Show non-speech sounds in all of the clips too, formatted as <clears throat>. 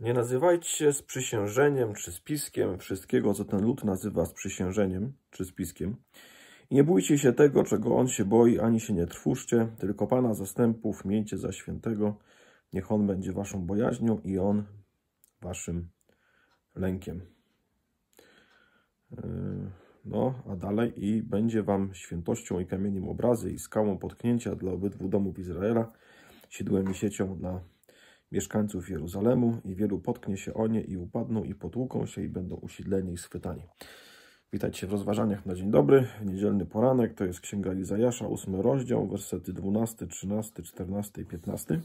Nie nazywajcie sprzysiężeniem czy spiskiem wszystkiego, co ten lud nazywa sprzysiężeniem czy spiskiem. I nie bójcie się tego, czego on się boi, ani się nie trwóżcie, tylko Pana zastępów miejcie za świętego. Niech on będzie waszą bojaźnią i on waszym lękiem. Yy, no, a dalej i będzie wam świętością i kamieniem obrazy i skałą potknięcia dla obydwu domów Izraela, siedłem i siecią dla mieszkańców Jeruzalemu i wielu potknie się o nie i upadną i potłuką się i będą usiedleni i schwytani. Witajcie w rozważaniach na dzień dobry, niedzielny poranek, to jest Księga Izajasza, 8 rozdział, wersety 12, 13, 14 i 15.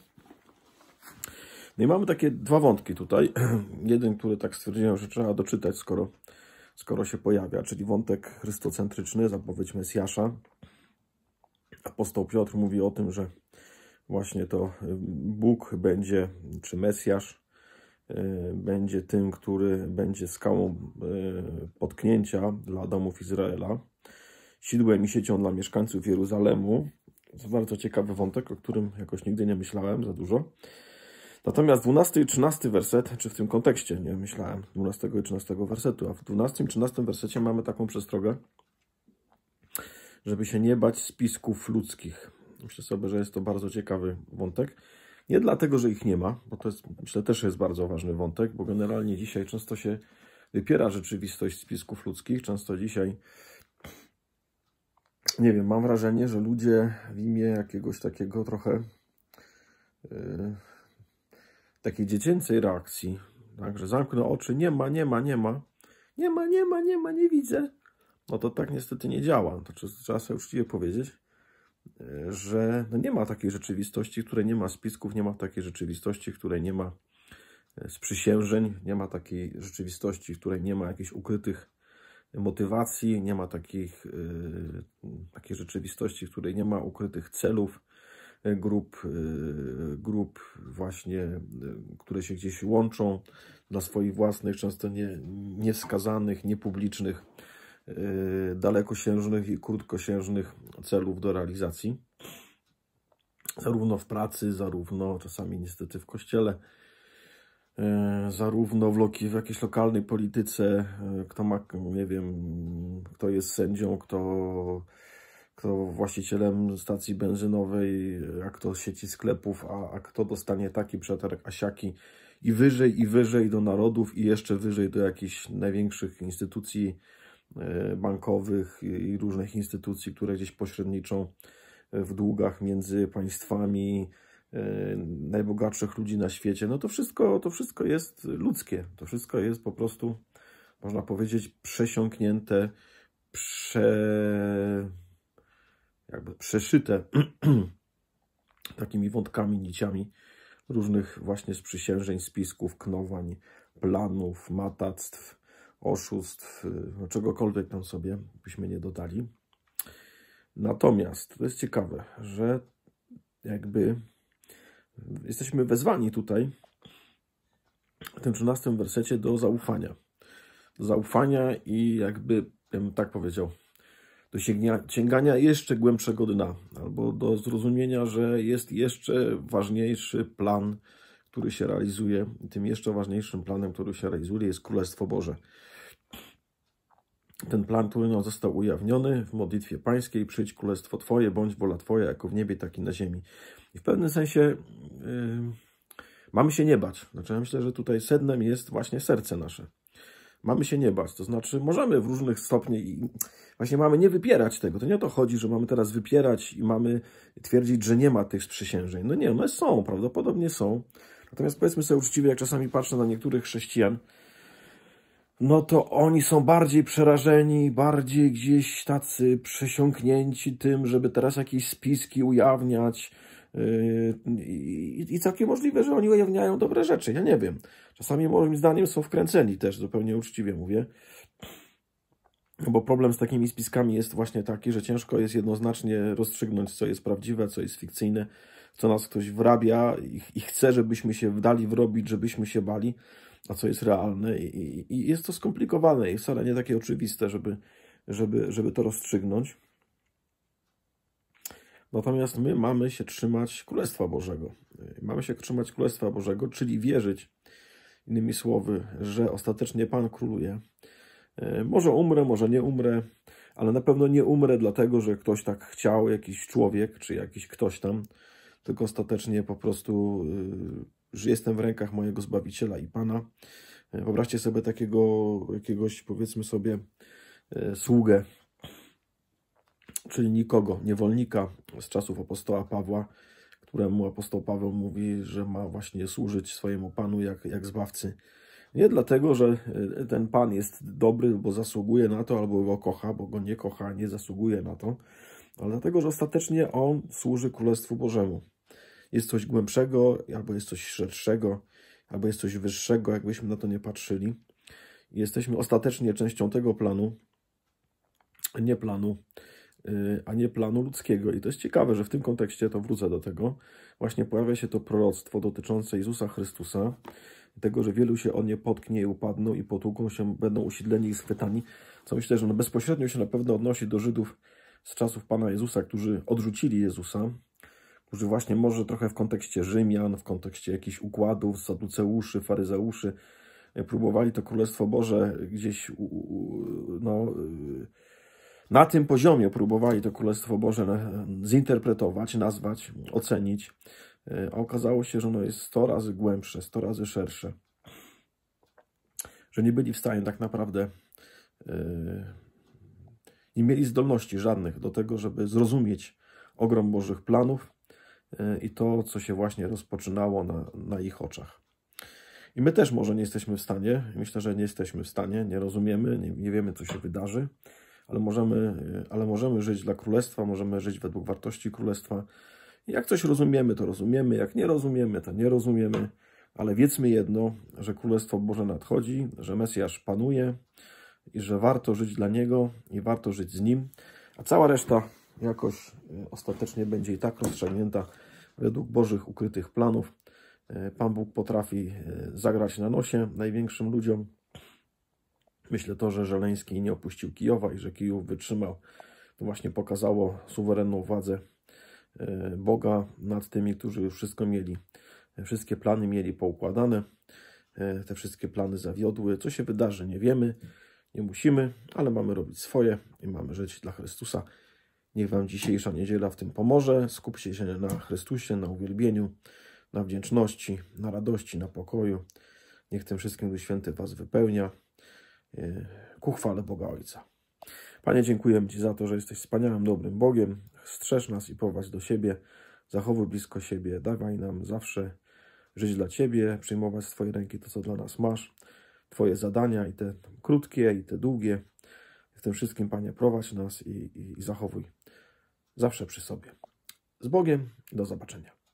No i mamy takie dwa wątki tutaj. <clears throat> Jeden, który tak stwierdziłem, że trzeba doczytać, skoro, skoro się pojawia, czyli wątek chrystocentryczny, zapowiedź Mesjasza. Apostoł Piotr mówi o tym, że właśnie to y, Bóg będzie, czy Mesjasz, y, będzie tym, który będzie skałą y, potknięcia dla domów Izraela, sidłem i siecią dla mieszkańców Jeruzalemu. To bardzo ciekawy wątek, o którym jakoś nigdy nie myślałem za dużo. Natomiast 12 i 13 werset, czy w tym kontekście, nie myślałem, 12 i 13 wersetu, a w 12 i 13 wersecie mamy taką przestrogę, żeby się nie bać spisków ludzkich. Myślę sobie, że jest to bardzo ciekawy wątek. Nie dlatego, że ich nie ma, bo to jest, myślę, też jest bardzo ważny wątek, bo generalnie dzisiaj często się wypiera rzeczywistość spisków ludzkich. Często dzisiaj, nie wiem, mam wrażenie, że ludzie w imię jakiegoś takiego trochę yy, takiej dziecięcej reakcji, tak, że zamknę oczy, nie ma, nie ma, nie ma, nie ma, nie ma, nie ma, nie widzę, no to tak niestety nie działa. To trzeba sobie uczciwie powiedzieć że no nie ma takiej rzeczywistości, której nie ma spisków, nie ma takiej rzeczywistości, której nie ma e, sprzysiężeń, nie ma takiej rzeczywistości, w której nie ma jakichś ukrytych motywacji, nie ma takich, e, takiej rzeczywistości, w której nie ma ukrytych celów e, grup, grup właśnie, które się gdzieś łączą dla swoich własnych, często nie, nieskazanych, niepublicznych Y, dalekosiężnych i krótkosiężnych celów do realizacji. Zarówno w pracy, zarówno czasami niestety w kościele, y, zarówno w, w jakiejś lokalnej polityce, y, kto ma, nie wiem, kto jest sędzią, kto, kto właścicielem stacji benzynowej, a kto sieci sklepów, a, a kto dostanie taki przetarg, a siaki i wyżej, i wyżej do narodów, i jeszcze wyżej do jakichś największych instytucji E, bankowych i różnych instytucji, które gdzieś pośredniczą e, w długach między państwami e, najbogatszych ludzi na świecie. No to wszystko, to wszystko jest ludzkie. To wszystko jest po prostu, można powiedzieć, przesiąknięte, prze, jakby przeszyte <clears throat> takimi wątkami, niciami różnych właśnie sprzysiężeń, spisków, knowań, planów, matactw, oszustw, y, no czegokolwiek tam sobie byśmy nie dodali. Natomiast to jest ciekawe, że jakby jesteśmy wezwani tutaj w tym 13 wersecie do zaufania. Do zaufania i jakby, ja bym tak powiedział, do sięgnia, sięgania jeszcze głębszego dna, albo do zrozumienia, że jest jeszcze ważniejszy plan, który się realizuje. tym jeszcze ważniejszym planem, który się realizuje, jest Królestwo Boże ten plan, który został ujawniony w modlitwie pańskiej, przyjdź królestwo Twoje, bądź wola Twoja, jako w niebie, tak i na ziemi. I w pewnym sensie yy, mamy się nie bać. Znaczy, ja myślę, że tutaj sednem jest właśnie serce nasze. Mamy się nie bać, to znaczy możemy w różnych stopniach i właśnie mamy nie wypierać tego. To nie o to chodzi, że mamy teraz wypierać i mamy twierdzić, że nie ma tych sprzysiężeń. No nie, one są, prawdopodobnie są. Natomiast powiedzmy sobie uczciwie, jak czasami patrzę na niektórych chrześcijan, no to oni są bardziej przerażeni, bardziej gdzieś tacy przesiąknięci tym, żeby teraz jakieś spiski ujawniać. Yy, I całkiem możliwe, że oni ujawniają dobre rzeczy, ja nie wiem. Czasami moim zdaniem są wkręceni też, zupełnie uczciwie mówię. No bo problem z takimi spiskami jest właśnie taki, że ciężko jest jednoznacznie rozstrzygnąć, co jest prawdziwe, co jest fikcyjne, co nas ktoś wrabia i, chce, żebyśmy się wdali wrobić, żebyśmy się bali a co jest realne i, i, i jest to skomplikowane i wcale nie takie oczywiste, żeby, żeby, żeby to rozstrzygnąć. Natomiast my mamy się trzymać Królestwa Bożego. Mamy się trzymać Królestwa Bożego, czyli wierzyć, innymi słowy, że ostatecznie Pan króluje. Może umrę, może nie umrę, ale na pewno nie umrę dlatego, że ktoś tak chciał, jakiś człowiek czy jakiś ktoś tam, tylko ostatecznie po prostu y, już jestem w rękach mojego Zbawiciela i Pana. E, wyobraźcie sobie takiego jakiegoś, powiedzmy sobie, e, sługę, czyli nikogo, niewolnika z czasów apostoła Pawła, któremu apostoł Paweł mówi, że ma właśnie służyć swojemu Panu jak, jak Zbawcy. Nie dlatego, że e, ten Pan jest dobry, bo zasługuje na to, albo go kocha, bo go nie kocha, nie zasługuje na to, ale dlatego, że ostatecznie on służy Królestwu Bożemu jest coś głębszego, albo jest coś szerszego, albo jest coś wyższego, jakbyśmy na to nie patrzyli. Jesteśmy ostatecznie częścią tego planu, nie planu, y, a nie planu ludzkiego. I to jest ciekawe, że w tym kontekście, to wrócę do tego, właśnie pojawia się to proroctwo dotyczące Jezusa Chrystusa, tego, że wielu się o nie potknie i upadną i potłuką się, będą usiedleni i schwytani, co myślę, że no bezpośrednio się na pewno odnosi do Żydów z czasów Pana Jezusa, którzy odrzucili Jezusa, którzy właśnie może trochę w kontekście Rzymian, w kontekście jakichś układów, saduceuszy, faryzeuszy, e, próbowali to Królestwo Boże gdzieś no, e, na tym poziomie próbowali to Królestwo Boże e, zinterpretować, nazwać, ocenić, a okazało się, że ono jest 100 razy głębsze, 100 razy szersze. Że nie byli w stanie tak naprawdę, nie mieli zdolności żadnych do tego, żeby zrozumieć ogrom Bożych planów, Y, i to, co się właśnie rozpoczynało na, na ich oczach. I my też może nie jesteśmy w stanie, myślę, że nie jesteśmy w stanie, nie rozumiemy, nie, nie wiemy, co się wydarzy, ale możemy, y, ale możemy żyć dla królestwa, możemy żyć według wartości królestwa. jak coś rozumiemy, to rozumiemy, jak nie rozumiemy, to nie rozumiemy, ale wiedzmy jedno, że Królestwo Boże nadchodzi, że Mesjasz panuje i że warto żyć dla Niego i warto żyć z Nim, a cała reszta jakoś e, ostatecznie będzie i tak rozstrzygnięta według Bożych ukrytych planów. E, Pan Bóg potrafi e, zagrać na nosie największym ludziom. Myślę to, że Żeleński nie opuścił Kijowa i że Kijów wytrzymał. To właśnie pokazało suwerenną władzę Boga nad tymi, którzy już wszystko mieli. Wszystkie plany mieli poukładane. Te wszystkie plany zawiodły. Co się wydarzy, nie wiemy, nie musimy, ale mamy robić swoje i mamy żyć dla Chrystusa. Niech Wam dzisiejsza niedziela w tym pomoże. Skupcie się na Chrystusie, na uwielbieniu, na wdzięczności, na radości, na pokoju. Niech tym wszystkim Duch Święty Was wypełnia. E, ku chwale Boga Ojca. Panie, dziękujemy Ci za to, że jesteś wspaniałym, dobrym Bogiem. Strzeż nas i prowadź do siebie. Zachowuj blisko siebie. Dawaj nam zawsze żyć dla Ciebie, przyjmować z Twojej ręki to, co dla nas masz. Twoje zadania i te krótkie, i te długie. W tym wszystkim, Panie, prowadź nas i, i, i zachowuj zawsze przy sobie. Z Bogiem, do zobaczenia.